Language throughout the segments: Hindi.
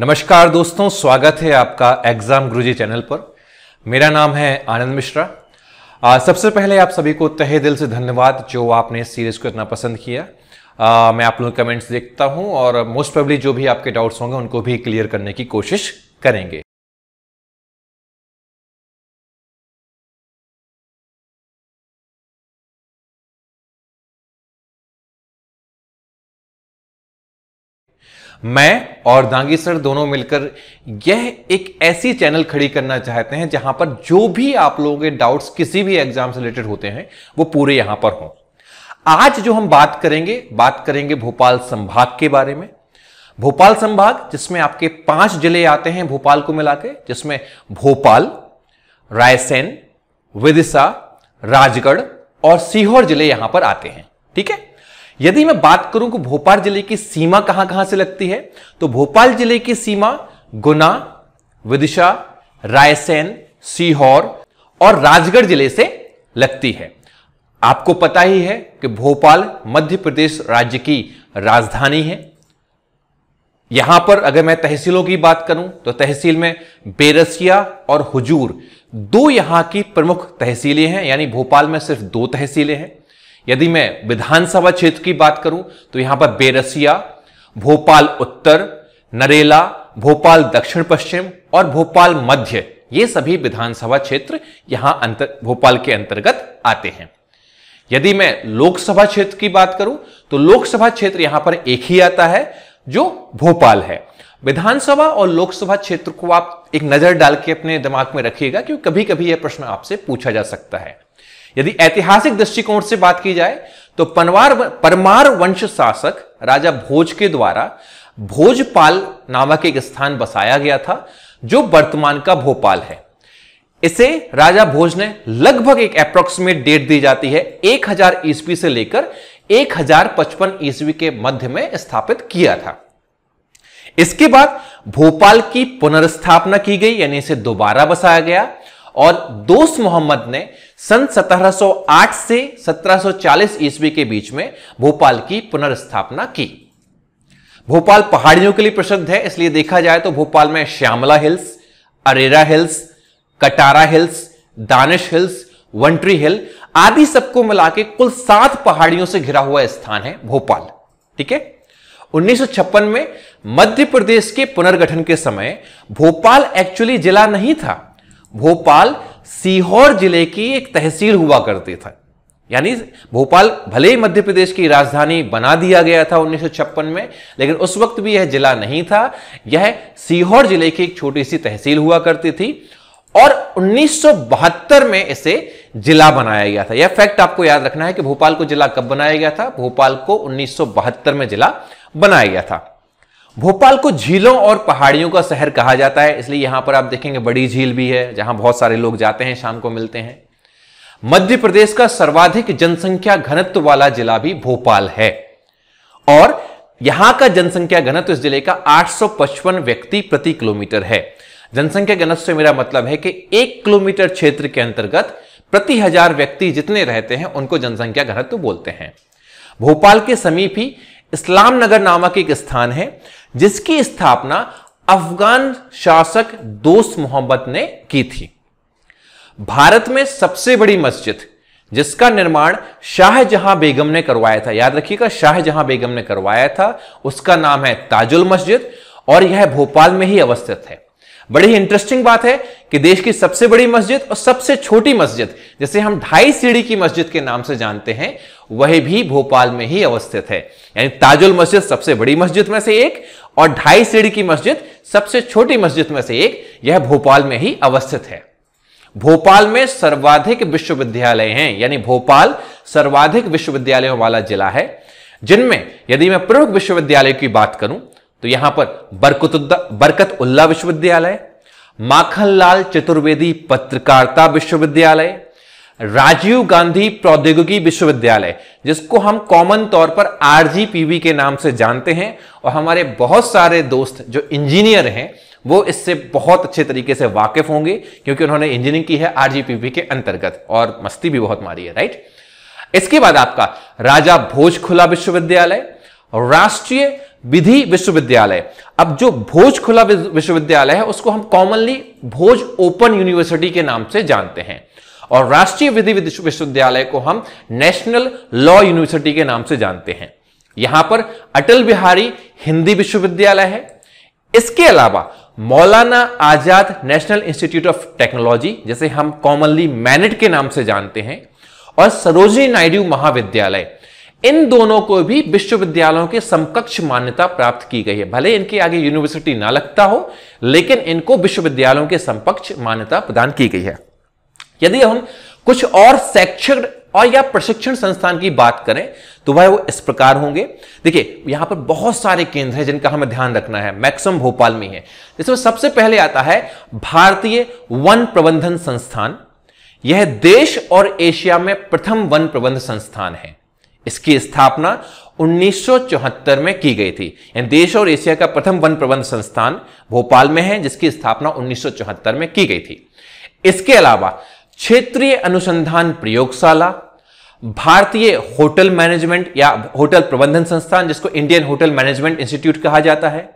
नमस्कार दोस्तों स्वागत है आपका एग्जाम गुरुजी चैनल पर मेरा नाम है आनंद मिश्रा आ, सबसे पहले आप सभी को तहे दिल से धन्यवाद जो आपने इस सीरीज को इतना पसंद किया आ, मैं आप लोगों के कमेंट्स देखता हूं और मोस्ट प्रॉब्ली जो भी आपके डाउट्स होंगे उनको भी क्लियर करने की कोशिश करेंगे मैं और दांगी सर दोनों मिलकर यह एक ऐसी चैनल खड़ी करना चाहते हैं जहां पर जो भी आप लोगों के डाउट्स किसी भी एग्जाम से रिलेटेड होते हैं वो पूरे यहां पर हों आज जो हम बात करेंगे बात करेंगे भोपाल संभाग के बारे में भोपाल संभाग जिसमें आपके पांच जिले आते हैं भोपाल को मिला के जिसमें भोपाल रायसेन विदिशा राजगढ़ और सीहोर जिले यहां पर आते हैं ठीक है यदि मैं बात करूं कि भोपाल जिले की सीमा कहां कहां से लगती है तो भोपाल जिले की सीमा गुना विदिशा रायसेन सीहोर और राजगढ़ जिले से लगती है आपको पता ही है कि भोपाल मध्य प्रदेश राज्य की राजधानी है यहां पर अगर मैं तहसीलों की बात करूं तो तहसील में बेरसिया और हुजूर दो यहां की प्रमुख तहसीलें हैं यानी भोपाल में सिर्फ दो तहसीलें हैं यदि मैं विधानसभा क्षेत्र की बात करूं तो यहां पर बेरसिया भोपाल उत्तर नरेला भोपाल दक्षिण पश्चिम और भोपाल मध्य ये सभी विधानसभा क्षेत्र यहां अंतर भोपाल के अंतर्गत आते हैं यदि मैं लोकसभा क्षेत्र की बात करूं तो लोकसभा क्षेत्र यहां पर एक ही आता है जो भोपाल है विधानसभा और लोकसभा क्षेत्र को आप एक नजर डाल के अपने दिमाग में रखिएगा क्योंकि कभी कभी यह प्रश्न आपसे पूछा जा सकता है यदि ऐतिहासिक दृष्टिकोण से बात की जाए तो पनवार परमार वंश शासक राजा भोज के द्वारा भोजपाल नामक एक स्थान बसाया गया था जो वर्तमान का भोपाल है इसे राजा भोज ने लगभग एक अप्रोक्सीमेट डेट दी जाती है 1000 हजार ईस्वी से लेकर 1055 ईस्वी के मध्य में स्थापित किया था इसके बाद भोपाल की पुनर्स्थापना की गई यानी इसे दोबारा बसाया गया और दोस्त मोहम्मद ने सन 1708 से 1740 ईस्वी के बीच में भोपाल की पुनर्स्थापना की भोपाल पहाड़ियों के लिए प्रसिद्ध है इसलिए देखा जाए तो भोपाल में Shyamla Hills Arera Hills Katara Hills Danish Hills वंट्री हिल आदि सबको मिला के कुल सात पहाड़ियों से घिरा हुआ स्थान है भोपाल ठीक है 1956 में मध्य प्रदेश के पुनर्गठन के समय भोपाल एक्चुअली जिला नहीं था भोपाल सीहोर जिले की एक तहसील हुआ करती था यानी भोपाल भले ही मध्य प्रदेश की राजधानी बना दिया गया था उन्नीस में लेकिन उस वक्त भी यह जिला नहीं था यह सीहोर जिले की एक छोटी सी तहसील हुआ करती थी और 1972 में इसे जिला बनाया गया था यह फैक्ट आपको याद रखना है कि भोपाल को जिला कब बनाया गया था भोपाल को 1972 में जिला बनाया गया था भोपाल को झीलों और पहाड़ियों का शहर कहा जाता है इसलिए यहां पर आप देखेंगे बड़ी झील भी है जहां बहुत सारे लोग जाते हैं शाम को मिलते हैं मध्य प्रदेश का सर्वाधिक जनसंख्या घनत्व वाला जिला भी भोपाल है और यहां का जनसंख्या घनत्व इस जिले का 855 व्यक्ति प्रति किलोमीटर है जनसंख्या घनत्व से मेरा मतलब है कि एक किलोमीटर क्षेत्र के अंतर्गत प्रति हजार व्यक्ति जितने रहते हैं उनको जनसंख्या घनत्व बोलते हैं भोपाल के समीप ही इस्लाम नगर नामक एक स्थान है जिसकी स्थापना अफगान शासक दोस्त मोहम्मद ने की थी भारत में सबसे बड़ी मस्जिद जिसका निर्माण शाहजहां बेगम ने करवाया था याद रखिएगा शाहजहां बेगम ने करवाया था उसका नाम है ताजुल मस्जिद और यह भोपाल में ही अवस्थित है बड़ी ही इंटरेस्टिंग बात है कि देश की सबसे बड़ी मस्जिद और सबसे छोटी मस्जिद जिसे हम ढाई सीढ़ी की मस्जिद के नाम से जानते हैं वह भी भोपाल में ही अवस्थित है यानी ताजुल मस्जिद सबसे बड़ी मस्जिद में से एक और ढाई सीढ़ी की मस्जिद सबसे छोटी मस्जिद में से एक यह भोपाल में ही अवस्थित है भोपाल में सर्वाधिक विश्वविद्यालय हैं यानी भोपाल सर्वाधिक विश्वविद्यालयों वाला जिला है जिनमें यदि मैं प्रमुख विश्वविद्यालय की बात करूं तो यहां पर बरकत बरकत उल्ला विश्वविद्यालय माखनलाल चतुर्वेदी पत्रकारिता विश्वविद्यालय राजीव गांधी प्रौद्योगिकी विश्वविद्यालय जिसको हम कॉमन तौर पर आरजीपीवी के नाम से जानते हैं और हमारे बहुत सारे दोस्त जो इंजीनियर हैं वो इससे बहुत अच्छे तरीके से वाकिफ होंगे क्योंकि उन्होंने इंजीनियरिंग की है आरजीपीवी के अंतर्गत और मस्ती भी बहुत मारी है राइट इसके बाद आपका राजा भोज खुला विश्वविद्यालय राष्ट्रीय विधि विश्वविद्यालय अब जो भोज खुला विश्वविद्यालय है उसको हम कॉमनली भोज ओपन यूनिवर्सिटी के नाम से जानते हैं और राष्ट्रीय विधि विश्वविद्यालय को हम नेशनल लॉ यूनिवर्सिटी के नाम से जानते हैं यहां पर अटल बिहारी हिंदी विश्वविद्यालय है इसके अलावा Maulana Azad National Institute of Technology जैसे हम कॉमनली मैनेट के नाम से जानते हैं और सरोजनी नायडू महाविद्यालय इन दोनों को भी विश्वविद्यालयों के समकक्ष मान्यता प्राप्त की गई है भले इनके आगे यूनिवर्सिटी ना लगता हो लेकिन इनको विश्वविद्यालयों के समकक्ष मान्यता प्रदान की गई है यदि हम कुछ और शैक्षिक और या प्रशिक्षण संस्थान की बात करें तो वह वो इस प्रकार होंगे देखिए यहां पर बहुत सारे केंद्र हैं जिनका हमें ध्यान रखना है मैक्सिमम भोपाल में है जिसमें सबसे पहले आता है भारतीय वन प्रबंधन संस्थान यह देश और एशिया में प्रथम वन प्रबंध संस्थान है इसकी स्थापना 1974 में की गई थी देश और एशिया का प्रथम वन प्रबंध संस्थान भोपाल में है जिसकी स्थापना 1974 में की गई थी इसके अलावा क्षेत्रीय अनुसंधान प्रयोगशाला भारतीय होटल मैनेजमेंट या होटल प्रबंधन संस्थान जिसको इंडियन होटल मैनेजमेंट इंस्टीट्यूट कहा जाता है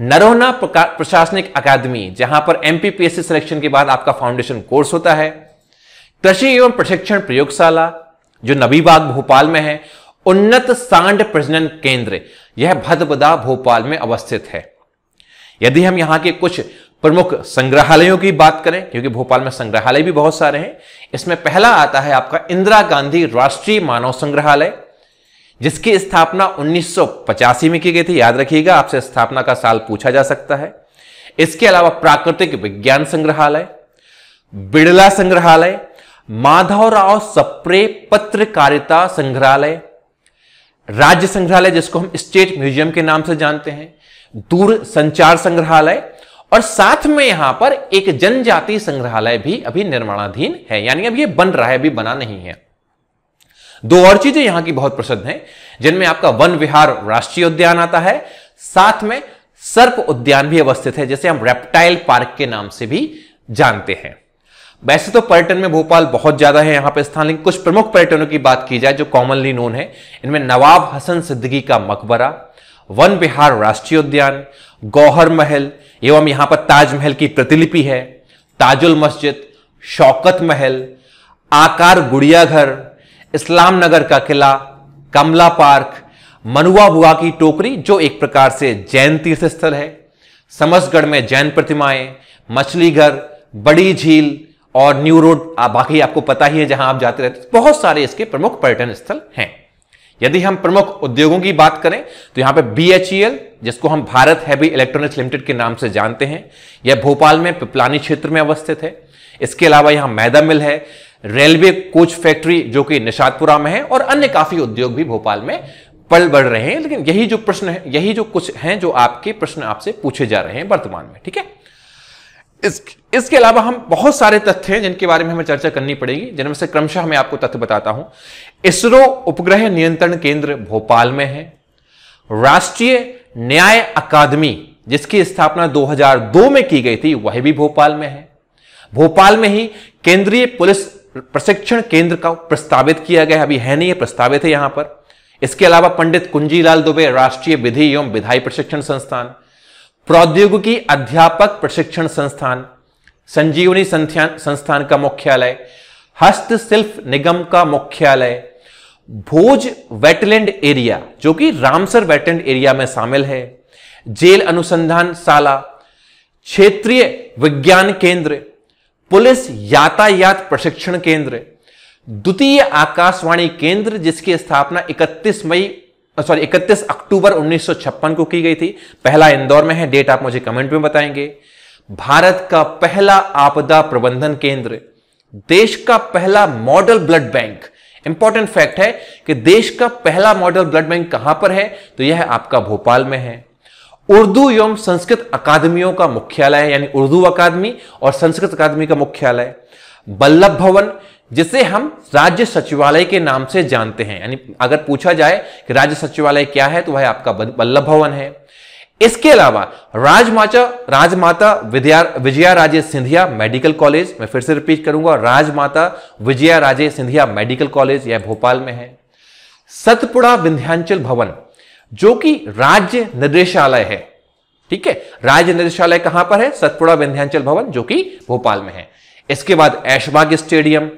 नरोहना प्रशासनिक अकादमी जहां पर एमपीपीएससी सिलेक्शन के बाद आपका फाउंडेशन कोर्स होता है कृषि एवं प्रशिक्षण प्रयोगशाला जो नबीबाग भोपाल में है उन्नत सांड प्रजनन केंद्र यह भदबदा भोपाल में अवस्थित है यदि हम यहां के कुछ प्रमुख संग्रहालयों की बात करें क्योंकि भोपाल में संग्रहालय भी बहुत सारे हैं इसमें पहला आता है आपका इंदिरा गांधी राष्ट्रीय मानव संग्रहालय जिसकी स्थापना उन्नीस में की गई थी याद रखिएगा आपसे स्थापना का साल पूछा जा सकता है इसके अलावा प्राकृतिक विज्ञान संग्रहालय बिड़ला संग्रहालय माधवराव सप्रे पत्रकारिता संग्रहालय राज्य संग्रहालय जिसको हम स्टेट म्यूजियम के नाम से जानते हैं दूर संचार संग्रहालय और साथ में यहां पर एक जनजाति संग्रहालय भी अभी निर्माणाधीन है यानी अब ये बन रहा है अभी बना नहीं है दो और चीजें यहां की बहुत प्रसिद्ध हैं जिनमें आपका वन विहार राष्ट्रीय उद्यान आता है साथ में सर्प उद्यान भी अवस्थित है जैसे हम रेप्टाइल पार्क के नाम से भी जानते हैं वैसे तो पर्यटन में भोपाल बहुत ज्यादा है यहाँ पे स्थान लेकिन कुछ प्रमुख पर्यटनों की बात की जाए जो कॉमनली नोन है इनमें नवाब हसन सिद्दीकी का मकबरा वन बिहार राष्ट्रीय उद्यान गौहर महल एवं यहाँ पर ताजमहल की प्रतिलिपि है ताजुल मस्जिद शौकत महल आकार गुड़ियाघर इस्लाम नगर का किला कमला पार्क मनुआ बुआ की टोकरी जो एक प्रकार से जैन तीर्थ स्थल है समसगढ़ में जैन प्रतिमाएं मछलीघर बड़ी झील और न्यू रोड आप बाकी आपको पता ही है जहां आप जाते रहते बहुत सारे इसके प्रमुख पर्यटन स्थल हैं यदि हम प्रमुख उद्योगों की बात करें तो यहां पे बीएचईएल e जिसको हम भारत हैवी इलेक्ट्रॉनिक्स लिमिटेड के नाम से जानते हैं यह भोपाल में पिपलानी क्षेत्र में अवस्थित है इसके अलावा यहां मैदा मिल है रेलवे कोच फैक्ट्री जो कि निषादपुरा में है और अन्य काफी उद्योग भी भोपाल में पल बढ़ रहे हैं लेकिन यही जो प्रश्न है यही जो कुछ हैं जो आपके प्रश्न आपसे पूछे जा रहे हैं वर्तमान में ठीक है इस इसके अलावा हम बहुत सारे तथ्य हैं जिनके बारे में हमें चर्चा करनी पड़ेगी जिनमें से क्रमशः मैं आपको तथ्य बताता हूं इसरो उपग्रह नियंत्रण केंद्र भोपाल में है राष्ट्रीय न्याय अकादमी जिसकी स्थापना 2002 में की गई थी वह भी भोपाल में है भोपाल में ही केंद्रीय पुलिस प्रशिक्षण केंद्र का प्रस्तावित किया गया अभी है नहीं है प्रस्तावित है यहां पर इसके अलावा पंडित कुंजीलाल दुबे राष्ट्रीय विधि एवं विधायी प्रशिक्षण संस्थान प्रौद्योगिकी अध्यापक प्रशिक्षण संस्थान संजीवनी संस्थान का मुख्यालय हस्तशिल्प निगम का मुख्यालय भोज वेटलैंड एरिया जो कि रामसर वेटलैंड एरिया में शामिल है जेल अनुसंधान शाला क्षेत्रीय विज्ञान केंद्र पुलिस यातायात प्रशिक्षण केंद्र द्वितीय आकाशवाणी केंद्र जिसकी स्थापना 31 मई सॉरी इकतीस अक्टूबर 1956 को की गई थी पहला इंदौर में है डेट आप मुझे कमेंट में बताएंगे भारत का पहला आपदा प्रबंधन केंद्र देश का पहला model blood bank important fact है कि देश का पहला मॉडल ब्लड बैंक कहां पर है तो यह आपका भोपाल में है उर्दू एवं संस्कृत अकादमियों का मुख्यालय यानी उर्दू अकादमी और संस्कृत अकादमी का मुख्यालय बल्लभ भवन जिसे हम राज्य सचिवालय के नाम से जानते हैं यानी अगर पूछा जाए कि राज्य सचिवालय क्या है तो वह आपका बल्लभ भवन है इसके अलावा राजमाता राजमाता विजया राजे सिंधिया मेडिकल कॉलेज मैं फिर से रिपीट करूंगा राजमाता विजया राजे सिंधिया मेडिकल कॉलेज यह भोपाल में है सतपुड़ा विंध्यांचल भवन जो कि राज्य निदेशालय है ठीक है राज्य निदेशालय कहां पर है सतपुड़ा विंध्यांचल भवन जो कि भोपाल में है इसके बाद ऐशबाग स्टेडियम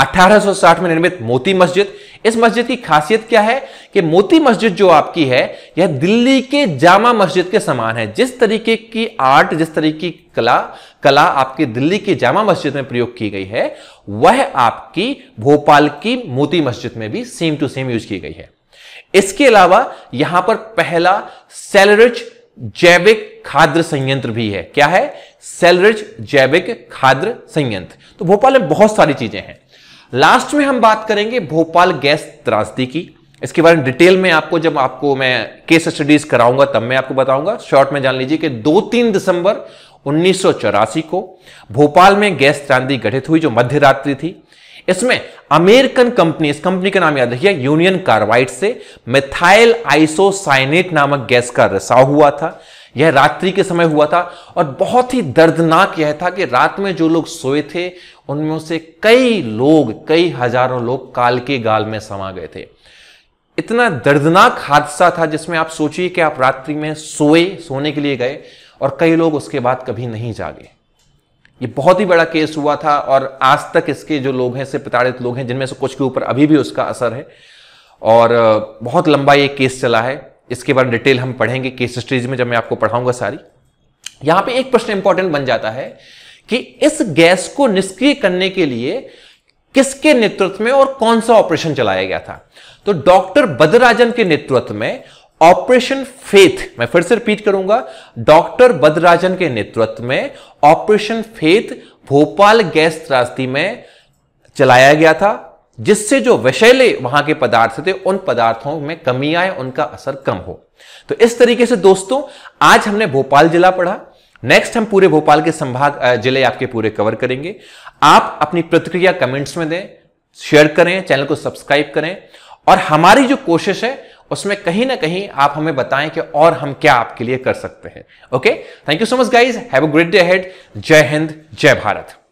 1860 में निर्मित मोती मस्जिद इस मस्जिद की खासियत क्या है कि मोती मस्जिद जो आपकी है यह दिल्ली के जामा मस्जिद के समान है जिस तरीके की आर्ट जिस तरीके की कला कला आपकी दिल्ली की जामा मस्जिद में प्रयोग की गई है वह आपकी भोपाल की मोती मस्जिद में भी सेम टू सेम यूज की गई है इसके अलावा यहां पर पहला सेलरिच जैविक खाद्र संयंत्र भी है क्या है सेलरिच जैविक खाद्र संयंत्र तो भोपाल में बहुत सारी चीजें हैं लास्ट में हम बात करेंगे भोपाल गैस त्रासदी की इसके बारे में डिटेल में आपको जब आपको मैं केस स्टडीज कराऊंगा तब मैं आपको बताऊंगा शॉर्ट में जान लीजिए कि दो तीन दिसंबर उन्नीस को भोपाल में गैस क्रांति गठित हुई जो मध्य रात्रि थी इसमें अमेरिकन कंपनी इस कंपनी का नाम याद रखिए यूनियन कार्बाइड से मिथाइल आइसोसाइनेट नामक गैस का रिसाव हुआ था यह रात्रि के समय हुआ था और बहुत ही दर्दनाक यह था कि रात में जो लोग सोए थे उनमें से कई लोग कई हजारों लोग काल के गाल में समा गए थे इतना दर्दनाक हादसा था जिसमें आप सोचिए कि आप रात्रि में सोए सोने के लिए गए और कई लोग उसके बाद कभी नहीं जागे ये बहुत ही बड़ा केस हुआ था और आज तक इसके जो लोग हैं से प्रताड़ित लोग हैं जिनमें से कुछ के ऊपर अभी भी उसका असर है और बहुत लंबा ये केस चला है इसके बारे में डिटेल हम पढ़ेंगे केस स्टडीज में जब मैं आपको पढ़ाऊंगा सारी यहां पे एक प्रश्न इंपॉर्टेंट बन जाता है कि इस गैस को निष्क्रिय करने के लिए किसके नेतृत्व में और कौन सा ऑपरेशन चलाया गया था तो डॉक्टर बदराजन के नेतृत्व में ऑपरेशन फेथ मैं फिर से रिपीट करूंगा डॉक्टर बदराजन के नेतृत्व में ऑपरेशन फेथ भोपाल गैस त्रासदी में चलाया गया था जिससे जो विषैले वहां के पदार्थ थे उन पदार्थों में कमी आए उनका असर कम हो तो इस तरीके से दोस्तों आज हमने भोपाल जिला पढ़ा नेक्स्ट हम पूरे भोपाल के संभाग जिले आपके पूरे कवर करेंगे आप अपनी प्रतिक्रिया कमेंट्स में दें शेयर करें चैनल को सब्सक्राइब करें और हमारी जो कोशिश है उसमें कहीं ना कहीं आप हमें बताएं कि और हम क्या आपके लिए कर सकते हैं okay thank you so much guys have a great day हेड जय हिंद जय भारत